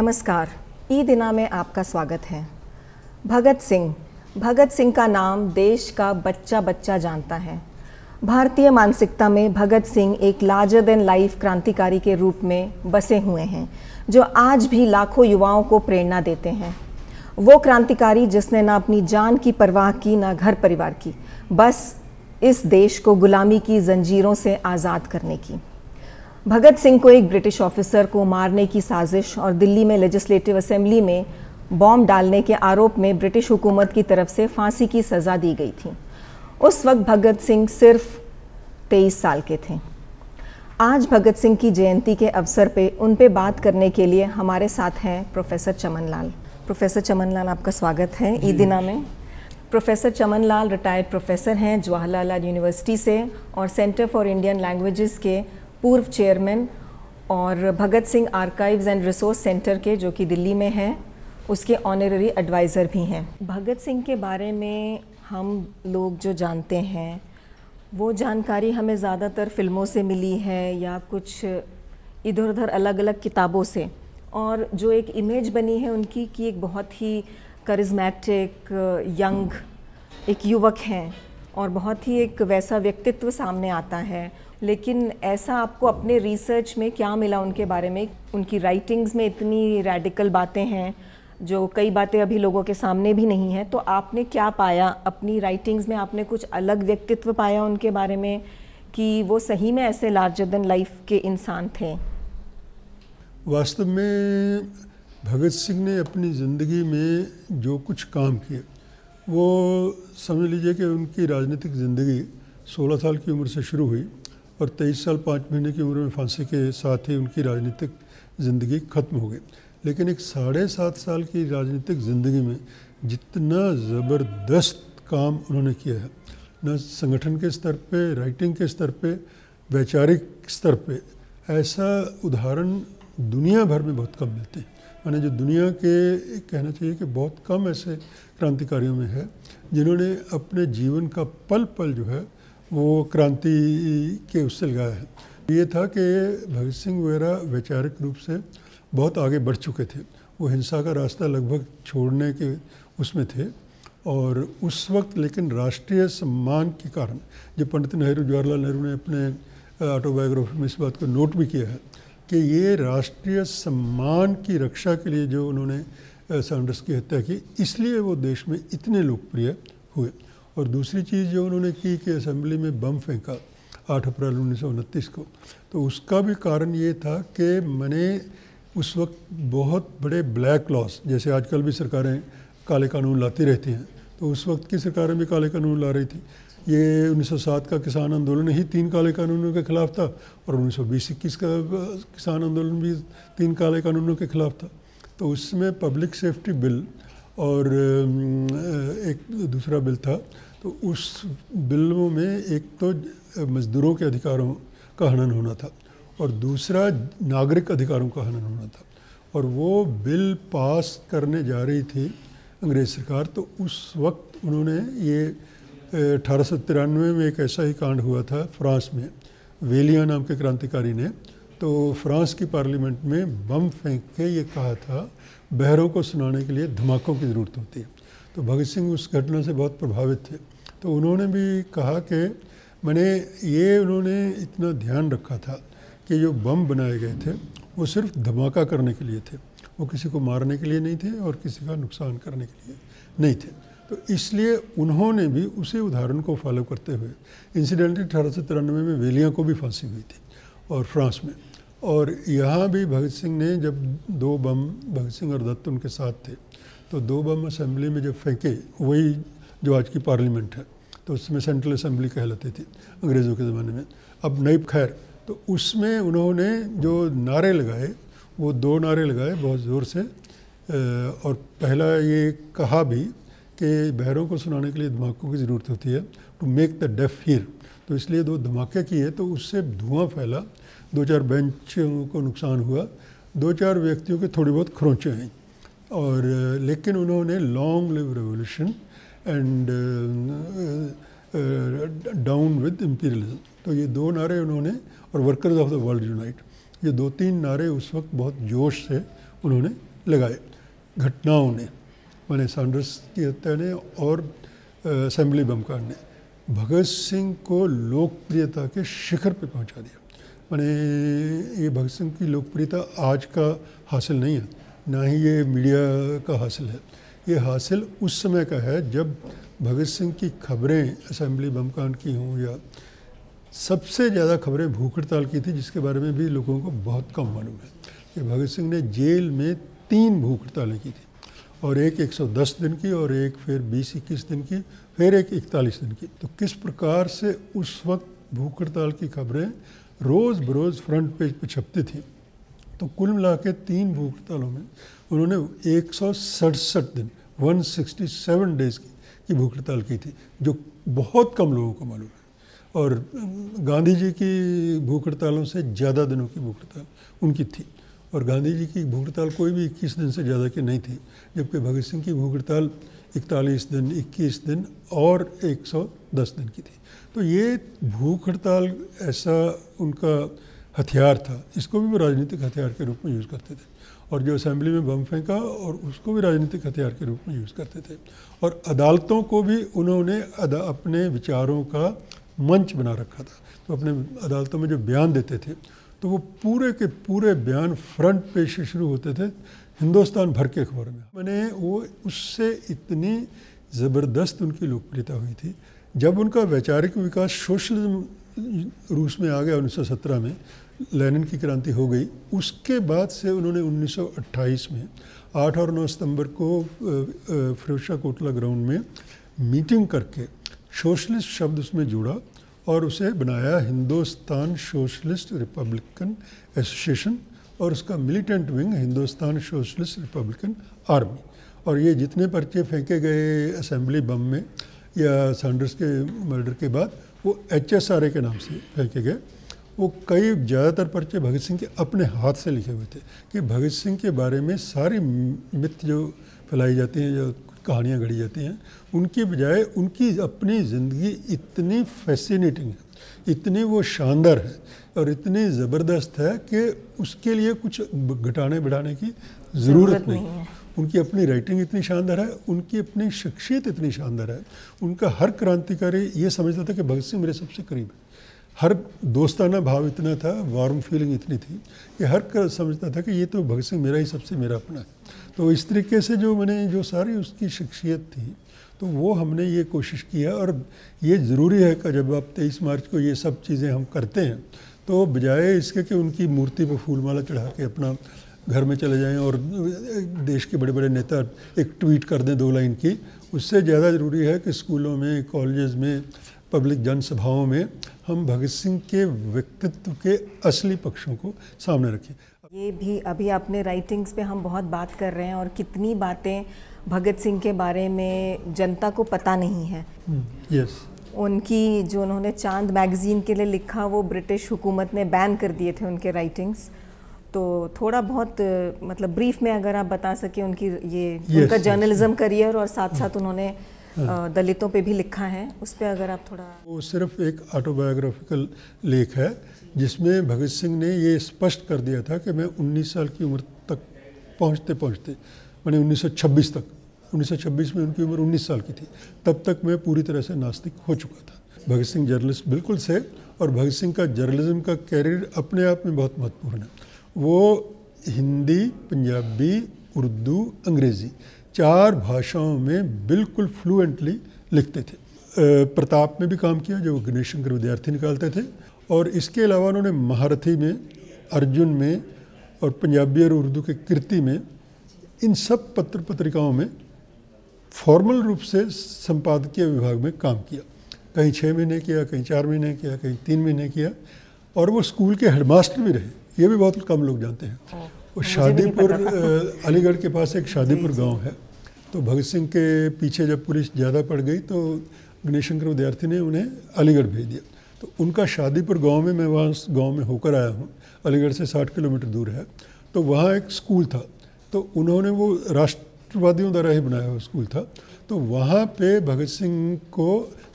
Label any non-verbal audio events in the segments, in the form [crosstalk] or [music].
नमस्कार ई दिना में आपका स्वागत है भगत सिंह भगत सिंह का नाम देश का बच्चा बच्चा जानता है भारतीय मानसिकता में भगत सिंह एक लार्जर देन लाइफ क्रांतिकारी के रूप में बसे हुए हैं जो आज भी लाखों युवाओं को प्रेरणा देते हैं वो क्रांतिकारी जिसने ना अपनी जान की परवाह की ना घर परिवार की बस इस देश को गुलामी की जंजीरों से आज़ाद करने की भगत सिंह को एक ब्रिटिश ऑफिसर को मारने की साजिश और दिल्ली में लेजिस्लेटिव असेंबली में बॉम्ब डालने के आरोप में ब्रिटिश हुकूमत की तरफ से फांसी की सज़ा दी गई थी उस वक्त भगत सिंह सिर्फ तेईस साल के थे आज भगत सिंह की जयंती के अवसर पे उन पे बात करने के लिए हमारे साथ हैं प्रोफेसर चमन लाल प्रोफेसर चमन लाल आपका स्वागत है ईदिना में professor Chaman Lal retired professor हैं जवाहरलाल यूनिवर्सिटी से और सेंटर फॉर इंडियन लैंग्वेजेस के पूर्व चेयरमैन और Bhagat Singh archives and resource centre के जो कि दिल्ली में हैं उसके ऑनररी एडवाइज़र भी हैं भगत सिंह के बारे में हम लोग जो जानते हैं वो जानकारी हमें ज़्यादातर फिल्मों से मिली है या कुछ इधर उधर अलग अलग किताबों से और जो एक इमेज बनी है उनकी कि एक बहुत ही करिज्मेटिक यंग एक युवक हैं और बहुत ही एक वैसा व्यक्तित्व सामने आता है लेकिन ऐसा आपको अपने रिसर्च में क्या मिला उनके बारे में उनकी राइटिंग्स में इतनी रेडिकल बातें हैं जो कई बातें अभी लोगों के सामने भी नहीं हैं तो आपने क्या पाया अपनी राइटिंग्स में आपने कुछ अलग व्यक्तित्व पाया उनके बारे में कि वो सही में ऐसे लार्जर देन लाइफ के इंसान थे वास्तव में भगत सिंह ने अपनी ज़िंदगी में जो कुछ काम किए वो समझ लीजिए कि उनकी राजनीतिक ज़िंदगी 16 साल की उम्र से शुरू हुई और तेईस साल पाँच महीने की उम्र में फांसी के साथ ही उनकी राजनीतिक ज़िंदगी खत्म हो गई लेकिन एक साढ़े सात साल की राजनीतिक ज़िंदगी में जितना ज़बरदस्त काम उन्होंने किया है न संगठन के स्तर पे राइटिंग के स्तर पे वैचारिक स्तर पे ऐसा उदाहरण दुनिया भर में बहुत कम मिलते हैं मैंने जो दुनिया के कहना चाहिए कि बहुत कम ऐसे क्रांतिकारियों में है जिन्होंने अपने जीवन का पल पल जो है वो क्रांति के उससे लगाया है ये था कि भगत सिंह वगैरह वैचारिक रूप से बहुत आगे बढ़ चुके थे वो हिंसा का रास्ता लगभग छोड़ने के उसमें थे और उस वक्त लेकिन राष्ट्रीय सम्मान के कारण जब पंडित नेहरू जवाहरलाल नेहरू ने अपने ऑटोबायोग्राफी में इस बात को नोट भी किया है कि ये राष्ट्रीय सम्मान की रक्षा के लिए जो उन्होंने सैंडर्स की हत्या की इसलिए वो देश में इतने लोकप्रिय हुए और दूसरी चीज़ जो उन्होंने की कि असम्बली में बम फेंका आठ अप्रैल उन्नीस को तो उसका भी कारण ये था कि मैंने उस वक्त बहुत बड़े ब्लैक लॉस जैसे आजकल भी सरकारें काले कानून लाती रहती हैं तो उस वक्त की सरकारें भी काले कानून ला रही थी ये 1907 का किसान आंदोलन ही तीन काले कानूनों के खिलाफ था और उन्नीस का किसान आंदोलन भी तीन काले कानूनों के खिलाफ था तो उसमें पब्लिक सेफ्टी बिल और एक दूसरा बिल था तो उस बिलों में एक तो मज़दूरों के अधिकारों का हनन होना था और दूसरा नागरिक अधिकारों का हनन होना था और वो बिल पास करने जा रही थी अंग्रेज़ सरकार तो उस वक्त उन्होंने ये अठारह में एक ऐसा ही कांड हुआ था फ्रांस में वेलिया नाम के क्रांतिकारी ने तो फ्रांस की पार्लियामेंट में बम फेंक के ये कहा था बहरों को सुनाने के लिए धमाकों की ज़रूरत होती है तो भगत सिंह उस घटना से बहुत प्रभावित थे तो उन्होंने भी कहा कि मैंने ये उन्होंने इतना ध्यान रखा था कि जो बम बनाए गए थे वो सिर्फ धमाका करने के लिए थे वो किसी को मारने के लिए नहीं थे और किसी का नुकसान करने के लिए नहीं थे तो इसलिए उन्होंने भी उसी उदाहरण को फॉलो करते हुए इंसिडेंटली अठारह में वेलिया को भी फांसी हुई थी और फ्रांस में और यहाँ भी भगत सिंह ने जब दो बम भगत सिंह और दत्त उनके साथ थे तो दो बम असेंबली में जब फेंके वही जो आज की पार्लियामेंट है तो उसमें सेंट्रल असेंबली कहलाती थी अंग्रेज़ों के ज़माने में अब नई खैर तो उसमें उन्होंने जो नारे लगाए वो दो नारे लगाए बहुत ज़ोर से और पहला ये कहा भी कि बहरों को सुनाने के लिए धमाकों की ज़रूरत होती है to make the deaf hear तो इसलिए दो धमाके किए तो उससे धुआं फैला दो चार बेंचों को नुकसान हुआ दो चार व्यक्तियों के थोड़ी बहुत खरोंचे हैं और लेकिन उन्होंने long live revolution and down with imperialism तो ये दो नारे उन्होंने और workers of the world unite ये दो तीन नारे उस वक्त बहुत जोश से उन्होंने लगाए घटनाओं ने मैंने सैंडर्स की हत्या ने और असेंबली uh, बम ने भगत सिंह को लोकप्रियता के शिखर पर पहुंचा दिया मैंने ये भगत सिंह की लोकप्रियता आज का हासिल नहीं है ना ही ये मीडिया का हासिल है ये हासिल उस समय का है जब भगत सिंह की खबरें असेंबली बमकांड की हों या सबसे ज़्यादा खबरें भूख हड़ताल की थी जिसके बारे में भी लोगों को बहुत कम मालूम है कि भगत सिंह ने जेल में तीन भूख हड़तालें की थी और एक 110 दिन की और एक फिर 20 इक्कीस दिन की फिर एक 41 दिन की तो किस प्रकार से उस वक्त भूख हड़ताल की खबरें रोज़ बरोज़ फ्रंट पेज पर छपती थी तो कुल मिला के तीन भूख हड़तालों में उन्होंने एक दिन 167 डेज की, की भूख हड़ताल की थी जो बहुत कम लोगों को मालूम है और गांधी जी की भूख हड़तालों से ज़्यादा दिनों की भूख हड़ताल उनकी थी और गांधी जी की भूख हड़ताल कोई भी इक्कीस दिन से ज़्यादा की नहीं थी जबकि भगत सिंह की भूख हड़ताल इकतालीस दिन इक्कीस दिन और एक सौ दस दिन की थी तो ये भूख हड़ताल ऐसा उनका हथियार था इसको भी वो राजनीतिक हथियार के रूप में यूज़ करते थे और जो असेंबली में बम फेंका और उसको भी राजनीतिक हथियार के रूप में यूज़ करते थे और अदालतों को भी उन्होंने अपने विचारों का मंच बना रखा था तो अपने अदालतों में जो बयान देते थे तो वो पूरे के पूरे बयान फ्रंट पेज से शुरू होते थे हिंदुस्तान भर के अखबार में मैंने वो उससे इतनी ज़बरदस्त उनकी लोकप्रियता हुई थी जब उनका वैचारिक विकास सोशलिज्म रूस में आ गया उन्नीस में लेनिन की क्रांति हो गई उसके बाद से उन्होंने 1928 में 8 और 9 सितंबर को फिरोशा कोटला ग्राउंड में मीटिंग करके सोशलिस्ट शब्द उसमें जुड़ा और उसे बनाया हिंदुस्तान सोशलिस्ट रिपब्लिकन एसोसिएशन और उसका militant wing Hindustan socialist republican army और ये जितने पर्चे फेंके गए असेंबली बम में या सैंडर्स के मर्डर के बाद वो एच के नाम से फेंके गए वो कई ज़्यादातर पर्चे भगत सिंह के अपने हाथ से लिखे हुए थे कि भगत सिंह के बारे में सारी मित्र जो फैलाई जाती हैं जो कहानियाँ गढ़ी जाती हैं उनके बजाय उनकी अपनी ज़िंदगी इतनी फैसिनेटिंग है इतनी वो शानदार है और इतनी ज़बरदस्त है कि उसके लिए कुछ घटाने बढ़ाने की ज़रूरत नहीं, नहीं है उनकी अपनी राइटिंग इतनी शानदार है उनकी अपनी शख्सियत इतनी शानदार है उनका हर क्रांतिकारी ये समझता था कि भगत सिंह मेरे सबसे करीब है हर दोस्ताना भाव इतना था वार्म फीलिंग इतनी थी कि हर समझता था कि ये तो भगत सिंह मेरा ही सबसे मेरा अपना है तो इस तरीके से जो मैंने जो सारी उसकी शख्सियत थी तो वो हमने ये कोशिश की है और ये ज़रूरी है कि जब आप तेईस मार्च को ये सब चीज़ें हम करते हैं तो बजाय इसके कि उनकी मूर्ति पर फूलमाला चढ़ा के अपना घर में चले जाएं और देश के बड़े बड़े नेता एक ट्वीट कर दें दो लाइन की उससे ज़्यादा ज़रूरी है कि स्कूलों में कॉलेजेस में पब्लिक जनसभाओं में हम भगत सिंह के व्यक्तित्व के असली पक्षों को सामने रखें ये भी अभी आपने राइटिंग्स पे हम बहुत बात कर रहे हैं और कितनी बातें भगत सिंह के बारे में जनता को पता नहीं है यस हम्म, yes. उनकी जो उन्होंने चांद मैगज़ीन के लिए लिखा वो ब्रिटिश हुकूमत ने बैन कर दिए थे उनके राइटिंग्स तो थोड़ा बहुत मतलब ब्रीफ में अगर आप बता सके उनकी ये yes, उनका जर्नलिज्म yes, करियर और साथ साथ हाँ। उन्होंने हाँ। दलितों पे भी लिखा है उस पर अगर आप थोड़ा वो सिर्फ एक ऑटोबायोग्राफिकल लेख है जिसमें भगत सिंह ने ये स्पष्ट कर दिया था कि मैं 19 साल की उम्र तक पहुंचते पहुंचते मैंने 1926 तक 1926 में उनकी उम्र 19 साल की थी तब तक मैं पूरी तरह से नास्तिक हो चुका था भगत सिंह जर्नलिस्ट बिल्कुल से और भगत सिंह का जर्नलिज्म का कैरियर अपने आप में बहुत महत्वपूर्ण है वो हिंदी पंजाबी उर्दू अंग्रेज़ी चार भाषाओं में बिल्कुल फ्लुएंटली लिखते थे प्रताप में भी काम किया जो गणेश शंकर विद्यार्थी निकालते थे और इसके अलावा उन्होंने महारथी में अर्जुन में और पंजाबी और उर्दू के कृति में इन सब पत्र पत्रिकाओं में फॉर्मल रूप से संपादकीय विभाग में काम किया कहीं छः महीने किया कहीं चार महीने किया कहीं तीन महीने किया और वो स्कूल के हेडमास्टर भी रहे ये भी बहुत कम लोग जानते हैं और हाँ। शादीपुर अलीगढ़ के पास एक शादीपुर गांव है तो भगत सिंह के पीछे जब पुलिस ज़्यादा पड़ गई तो गणेशंकर विद्यार्थी ने उन्हें अलीगढ़ भेज दिया तो उनका शादीपुर गाँव में मैं वहाँ गाँव में होकर आया हूँ अलीगढ़ से साठ किलोमीटर दूर है तो वहाँ एक स्कूल था तो उन्होंने वो राष्ट्र राष्ट्रवादियों द्वारा ही बनाया हुआ स्कूल था तो वहाँ पे भगत सिंह को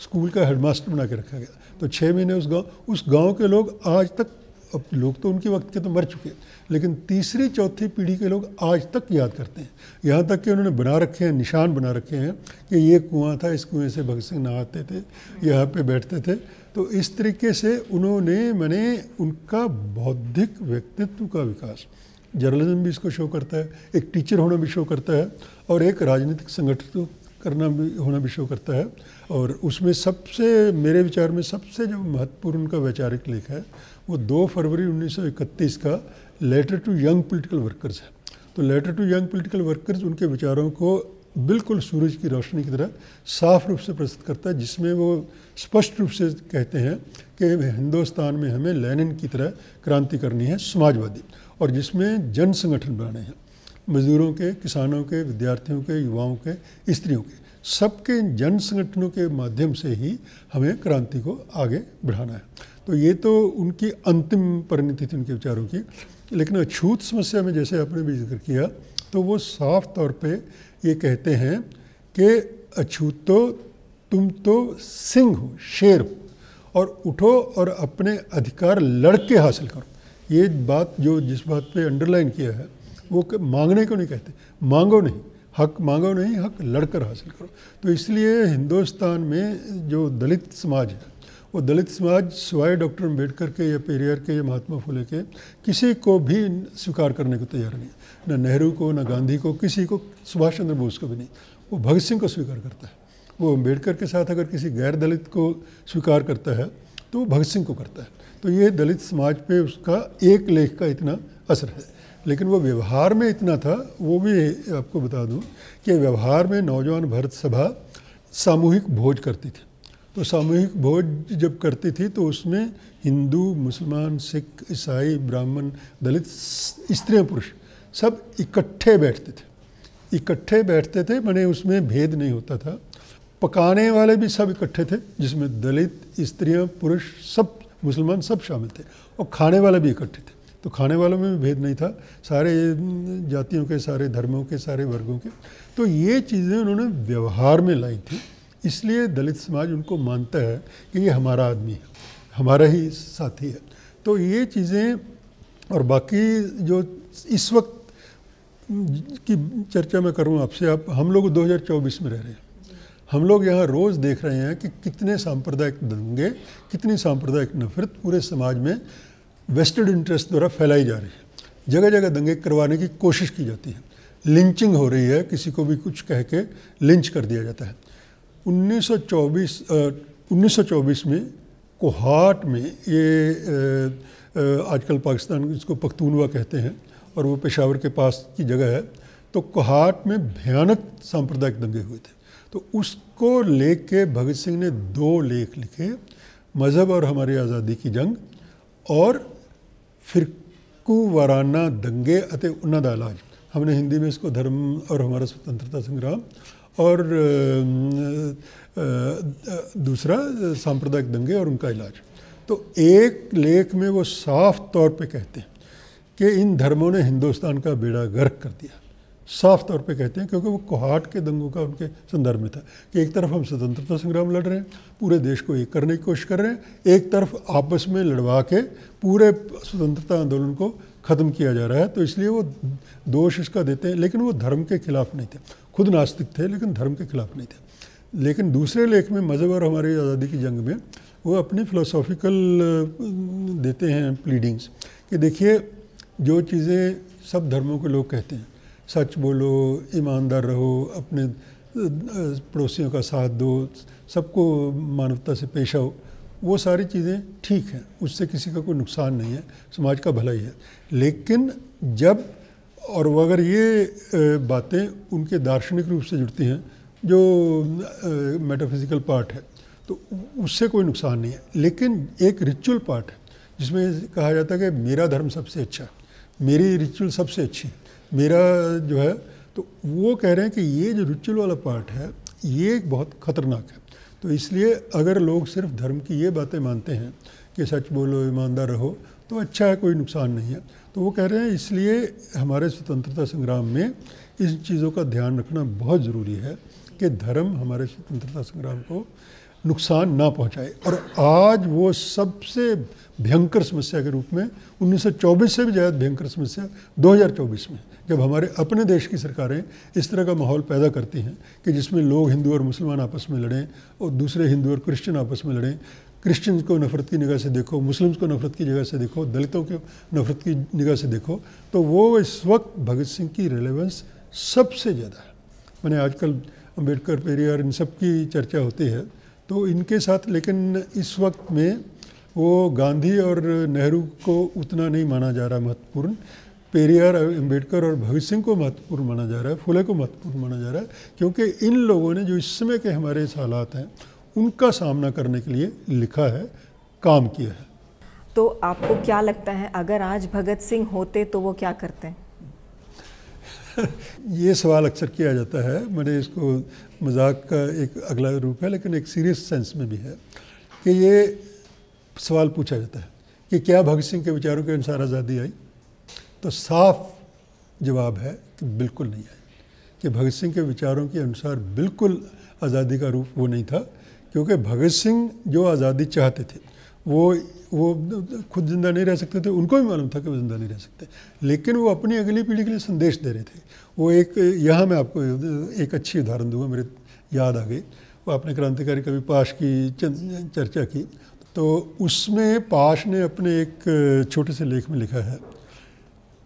स्कूल का हेडमास्टर बना के रखा गया तो छः महीने उस गांव उस गांव के लोग आज तक अब लोग तो उनके वक्त के तो मर चुके लेकिन तीसरी चौथी पीढ़ी के लोग आज तक याद करते हैं यहाँ तक कि उन्होंने बना रखे हैं निशान बना रखे हैं कि ये कुआं था इस कुएं से भगत सिंह नहाते थे यहाँ पे बैठते थे तो इस तरीके से उन्होंने मैंने उनका बौद्धिक व्यक्तित्व का विकास जर्नलिज्म भी इसको शो करता है एक टीचर होना भी शो करता है और एक राजनीतिक संगठित करना भी होना भी शो करता है और उसमें सबसे मेरे विचार में सबसे जो महत्वपूर्ण उनका वैचारिक लेख है वो 2 फरवरी 1931 का letter to young political workers है तो letter to young political workers उनके विचारों को बिल्कुल सूरज की रोशनी की तरह साफ रूप से प्रस्तुत करता है जिसमें वो स्पष्ट रूप से कहते हैं कि हिंदुस्तान में हमें लेनिन की तरह क्रांति करनी है समाजवादी और जिसमें जन संगठन बनाने हैं मज़दूरों के किसानों के विद्यार्थियों के युवाओं के स्त्रियों के सबके जन संगठनों के माध्यम से ही हमें क्रांति को आगे बढ़ाना है तो ये तो उनकी अंतिम परिणति थी उनके विचारों की लेकिन अछूत समस्या में जैसे आपने भी जिक्र किया तो वो साफ तौर पे ये कहते हैं कि अछूत तो तुम तो सिंह हो शेर हो और उठो और अपने अधिकार लड़के हासिल करो ये बात जो जिस बात पे अंडरलाइन किया है वो मांगने को नहीं कहते मांगो नहीं हक मांगो नहीं हक लड़कर हासिल करो तो इसलिए हिंदुस्तान में जो दलित समाज है वो दलित समाज सिवाय डॉक्टर अम्बेडकर के या पेरियर के या महात्मा फुले के किसी को भी स्वीकार करने को तैयार नहीं ना नेहरू को ना गांधी को किसी को सुभाष चंद्र बोस को भी नहीं वो भगत सिंह को स्वीकार करता है वो अम्बेडकर के साथ अगर किसी गैर दलित को स्वीकार करता है तो भगत सिंह को करता है तो ये दलित समाज पे उसका एक लेख का इतना असर है लेकिन वो व्यवहार में इतना था वो भी आपको बता दूं कि व्यवहार में नौजवान भारत सभा सामूहिक भोज करती थी तो सामूहिक भोज जब करती थी तो उसमें हिंदू मुसलमान सिख ईसाई ब्राह्मण दलित स्त्री पुरुष सब इकट्ठे बैठते थे इकट्ठे बैठते थे मैंने उसमें भेद नहीं होता था पकाने वाले भी सब इकट्ठे थे जिसमें दलित स्त्रियां पुरुष सब मुसलमान सब शामिल थे और खाने वाले भी इकट्ठे थे तो खाने वालों में भी भेद नहीं था सारे जातियों के सारे धर्मों के सारे वर्गों के तो ये चीज़ें उन्होंने व्यवहार में लाई थी इसलिए दलित समाज उनको मानता है कि ये हमारा आदमी है हमारा ही साथी है तो ये चीज़ें और बाकी जो इस वक्त की चर्चा मैं करूँ आपसे आप हम लोग 2024 में रह रहे हैं हम लोग यहाँ रोज़ देख रहे हैं कि कितने सांप्रदायिक दंगे कितनी सांप्रदायिक नफरत पूरे समाज में वेस्टेड इंटरेस्ट द्वारा फैलाई जा रही है जगह जगह दंगे करवाने की कोशिश की जाती है लिंचिंग हो रही है किसी को भी कुछ कह के लिंच कर दिया जाता है 1924 1924 में कोहाट में ये आजकल पाकिस्तान इसको पख्तूनवा कहते हैं और वो पेशावर के पास की जगह है तो कोहाट में भयानक सांप्रदायिक दंगे हुए थे तो उसको लेके भगत सिंह ने दो लेख लिखे मज़हब और हमारी आज़ादी की जंग और फिरकू वाराना दंगे अते उन्हों इलाज हमने हिंदी में इसको धर्म और हमारा स्वतंत्रता संग्राम और दूसरा सांप्रदायिक दंगे और उनका इलाज तो एक लेख में वो साफ तौर पे कहते हैं कि इन धर्मों ने हिंदुस्तान का बेड़ा गर्क कर दिया साफ तौर पे कहते हैं क्योंकि वो कोहाट के दंगों का उनके संदर्भ में था कि एक तरफ हम स्वतंत्रता संग्राम लड़ रहे हैं पूरे देश को एक करने की कोशिश कर रहे हैं एक तरफ आपस में लड़वा के पूरे स्वतंत्रता आंदोलन को ख़त्म किया जा रहा है तो इसलिए वो दोष इसका देते हैं लेकिन वो धर्म के खिलाफ नहीं थे खुद नास्तिक थे लेकिन धर्म के खिलाफ नहीं थे लेकिन दूसरे लेख में मज़हब और हमारी आज़ादी की जंग में वो अपनी फ़िलोसॉफिकल देते हैं प्लीडिंग्स कि देखिए जो चीज़ें सब धर्मों के लोग कहते हैं सच बोलो ईमानदार रहो अपने पड़ोसियों का साथ दो सबको मानवता से पेश आओ वो सारी चीज़ें ठीक हैं उससे किसी का कोई नुकसान नहीं है समाज का भलाई है लेकिन जब और वो अगर ये बातें उनके दार्शनिक रूप से जुड़ती हैं जो मेटाफिज़िकल पार्ट है तो उससे कोई नुकसान नहीं है लेकिन एक रिचुअल पार्ट है जिसमें कहा जाता है कि मेरा धर्म सबसे अच्छा मेरी रिचुअल सबसे अच्छी है मेरा जो है तो वो कह रहे हैं कि ये जो रिचुअल वाला पार्ट है ये बहुत ख़तरनाक है तो इसलिए अगर लोग सिर्फ धर्म की ये बातें मानते हैं कि सच बोलो ईमानदार रहो तो अच्छा है कोई नुकसान नहीं है तो वो कह रहे हैं इसलिए हमारे स्वतंत्रता संग्राम में इन चीज़ों का ध्यान रखना बहुत ज़रूरी है कि धर्म हमारे स्वतंत्रता संग्राम को नुकसान ना पहुंचाए और आज वो सबसे भयंकर समस्या के रूप में 1924 से भी ज़्यादा भयंकर समस्या 2024 में जब हमारे अपने देश की सरकारें इस तरह का माहौल पैदा करती हैं कि जिसमें लोग हिंदू और मुसलमान आपस में लड़ें और दूसरे हिंदू और क्रिश्चियन आपस में लड़ें क्रिश्चियंस को नफ़रत की निगाह से देखो मुस्लिम्स को नफ़रत की जगह से देखो दलितों को नफ़रत की निगाह से देखो तो वो इस वक्त भगत सिंह की रिलेवेंस सबसे ज़्यादा है मैंने आजकल अम्बेडकर पेरियार इन सब की चर्चा होती है तो इनके साथ लेकिन इस वक्त में वो गांधी और नेहरू को उतना नहीं माना जा रहा महत्वपूर्ण पेरियार अम्बेडकर और भगत सिंह को महत्वपूर्ण माना जा रहा है फुले को महत्वपूर्ण माना जा रहा है क्योंकि इन लोगों ने जो इस समय के हमारे हालात हैं उनका सामना करने के लिए लिखा है काम किया है तो आपको क्या लगता है अगर आज भगत सिंह होते तो वो क्या करते हैं [laughs] ये सवाल अक्सर किया जाता है मैंने इसको मजाक का एक अगला रूप है लेकिन एक सीरियस सेंस में भी है कि ये सवाल पूछा जाता है कि क्या भगत सिंह के विचारों के अनुसार आज़ादी आई तो साफ जवाब है कि बिल्कुल नहीं आई कि भगत सिंह के विचारों के अनुसार बिल्कुल आज़ादी का रूप वो नहीं था क्योंकि भगत सिंह जो आज़ादी चाहते थे वो वो खुद ज़िंदा नहीं रह सकते थे उनको भी मालूम था कि वो ज़िंदा नहीं रह सकते लेकिन वो अपनी अगली पीढ़ी के लिए संदेश दे रहे थे वो एक यहाँ मैं आपको एक अच्छी उदाहरण दूंगा मेरे याद आ गई वो आपने क्रांतिकारी कवि पाश की चर्चा की तो उसमें पाश ने अपने एक छोटे से लेख में लिखा है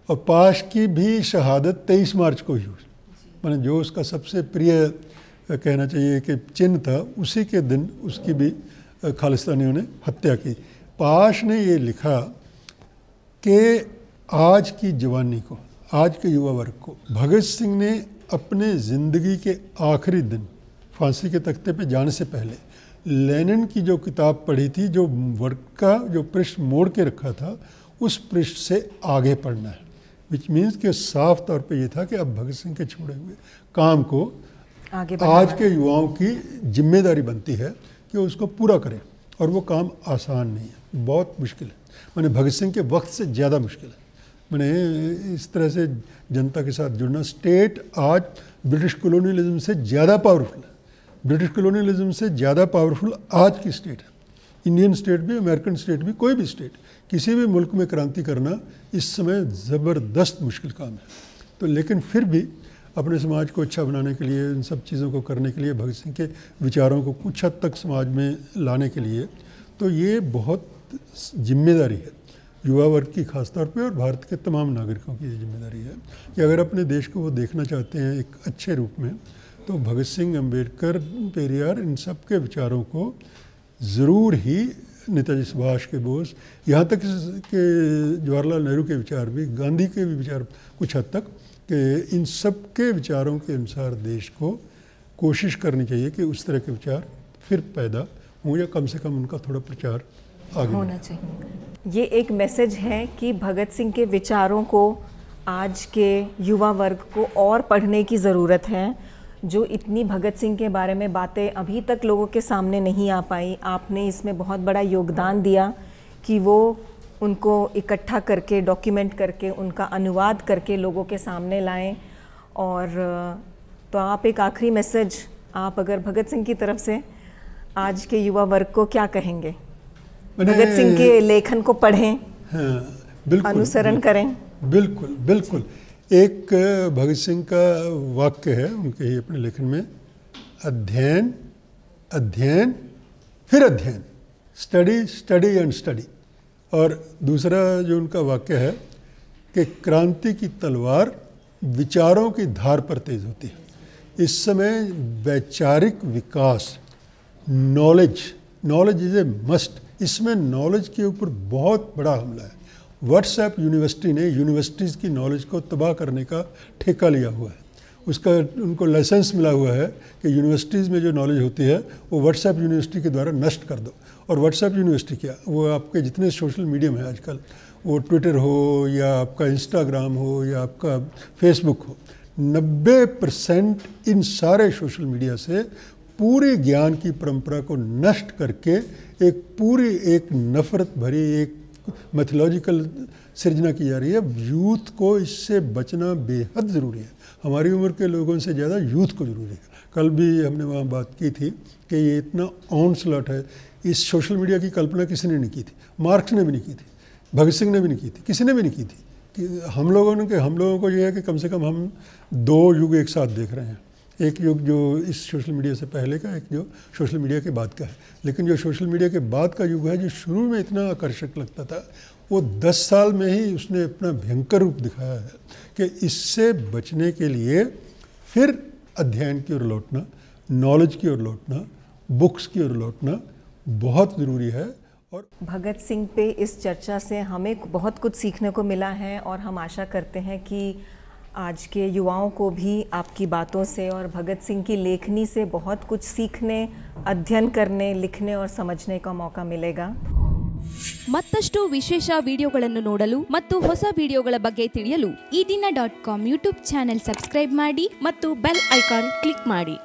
और पाश की भी शहादत तेईस मार्च को ही हुई मैंने जो उसका सबसे प्रिय कहना चाहिए कि चिन्ह था उसी के दिन उसकी भी खालिस्तानियों ने हत्या की पाश ने ये लिखा कि आज की जवानी को आज के युवा वर्ग को भगत सिंह ने अपने ज़िंदगी के आखिरी दिन फांसी के तख्ते पे जाने से पहले लेनिन की जो किताब पढ़ी थी जो वर्ग का जो पृष्ठ मोड़ के रखा था उस पृष्ठ से आगे पढ़ना है विच मीन्स के साफ तौर पे ये था कि अब भगत सिंह के छोड़े हुए काम को आगे आज के युवाओं की जिम्मेदारी बनती है कि उसको पूरा करें और वो काम आसान नहीं है बहुत मुश्किल है मैंने भगत सिंह के वक्त से ज़्यादा मुश्किल है मैंने इस तरह से जनता के साथ जुड़ना स्टेट आज ब्रिटिश कॉलोनियलिज्म से ज़्यादा पावरफुल है ब्रिटिश कॉलोनियलिज्म से ज़्यादा पावरफुल आज की स्टेट है इंडियन स्टेट भी अमेरिकन स्टेट भी कोई भी स्टेट किसी भी मुल्क में क्रांति करना इस समय ज़बरदस्त मुश्किल काम है तो लेकिन फिर भी अपने समाज को अच्छा बनाने के लिए इन सब चीज़ों को करने के लिए भगत सिंह के विचारों को कुछ हद तक समाज में लाने के लिए तो ये बहुत जिम्मेदारी है युवा वर्ग की खासतौर पे और भारत के तमाम नागरिकों की ये जिम्मेदारी है कि अगर अपने देश को वो देखना चाहते हैं एक अच्छे रूप में तो भगत सिंह अम्बेडकर पेरियार इन सब के विचारों को ज़रूर ही नेताजी सुभाष के बोस यहाँ तक के जवाहरलाल नेहरू के विचार भी गांधी के भी विचार कुछ हद तक कि इन सब के विचारों के अनुसार देश को कोशिश करनी चाहिए कि उस तरह के विचार फिर पैदा हों या कम से कम उनका थोड़ा प्रचार आगे होना चाहिए ये एक मैसेज है कि भगत सिंह के विचारों को आज के युवा वर्ग को और पढ़ने की ज़रूरत है जो इतनी भगत सिंह के बारे में बातें अभी तक लोगों के सामने नहीं आ पाई आपने इसमें बहुत बड़ा योगदान दिया कि वो उनको इकट्ठा करके डॉक्यूमेंट करके उनका अनुवाद करके लोगों के सामने लाएं और तो आप एक आखिरी मैसेज आप अगर भगत सिंह की तरफ से आज के युवा वर्ग को क्या कहेंगे भगत सिंह के लेखन को पढ़ें हाँ, अनुसरण करें बिल्कुल बिल्कुल एक भगत सिंह का वाक्य है उनके ही अपने लेखन में अध्ययन अध्ययन फिर अध्ययन स्टडी स्टडी एंड स्टडी और दूसरा जो उनका वाक्य है कि क्रांति की तलवार विचारों की धार पर तेज होती है इस समय वैचारिक विकास knowledge knowledge is a must इसमें नॉलेज के ऊपर बहुत बड़ा हमला है व्हाट्सएप यूनिवर्सिटी ने यूनिवर्सिटीज़ की नॉलेज को तबाह करने का ठेका लिया हुआ है उसका उनको लाइसेंस मिला हुआ है कि यूनिवर्सिटीज़ में जो नॉलेज होती है वो व्हाट्सएप यूनिवर्सिटी के द्वारा नष्ट कर दो और व्हाट्सएप यूनिवर्सिटी क्या वो आपके जितने सोशल मीडियम हैं आजकल वो ट्विटर हो या आपका इंस्टाग्राम हो या आपका फेसबुक हो 90 परसेंट इन सारे सोशल मीडिया से पूरे ज्ञान की परंपरा को नष्ट करके एक पूरी एक नफरत भरी एक मैथोलॉजिकल सृजना की जा रही है यूथ को इससे बचना बेहद ज़रूरी है हमारी उम्र के लोगों से ज़्यादा यूथ को ज़रूरी है कल भी हमने वहाँ बात की थी कि ये इतना ऑन स्लॉट है इस सोशल मीडिया की कल्पना किसी ने नहीं की थी मार्क्स ने भी नहीं की थी भगत सिंह ने भी नहीं की थी किसी ने भी नहीं की थी कि हम लोगों ने हम लोगों को यह है कि कम से कम हम दो युग एक साथ देख रहे हैं एक युग जो इस सोशल मीडिया से पहले का एक जो सोशल मीडिया के बाद का है लेकिन जो सोशल मीडिया के बाद का युग है जो शुरू में इतना आकर्षक लगता था वो दस साल में ही उसने अपना भयंकर रूप दिखाया है कि इससे बचने के लिए फिर अध्ययन की ओर लौटना नॉलेज की ओर लौटना बुक्स की ओर लौटना बहुत ज़रूरी है और भगत सिंह पे इस चर्चा से हमें बहुत कुछ सीखने को मिला है और हम आशा करते हैं कि आज के युवाओं को भी आपकी बातों से और भगत सिंह की लेखनी से बहुत कुछ सीखने अध्ययन करने लिखने और समझने का मौका मिलेगा ಮತ್ತಷ್ಟು ವಿಶೇಷ ವಿಡಿಯೋಗಳನ್ನು ನೋಡಲು ಮತ್ತು ಹೊಸ ವಿಡಿಯೋಗಳ ಬಗ್ಗೆ ತಿಳಿಯಲು Eedina dot com YouTube channel subscribe ಮಾಡಿ ಮತ್ತು ಬೆಲ್ ಐಕಾನ್ ಕ್ಲಿಕ್ ಮಾಡಿ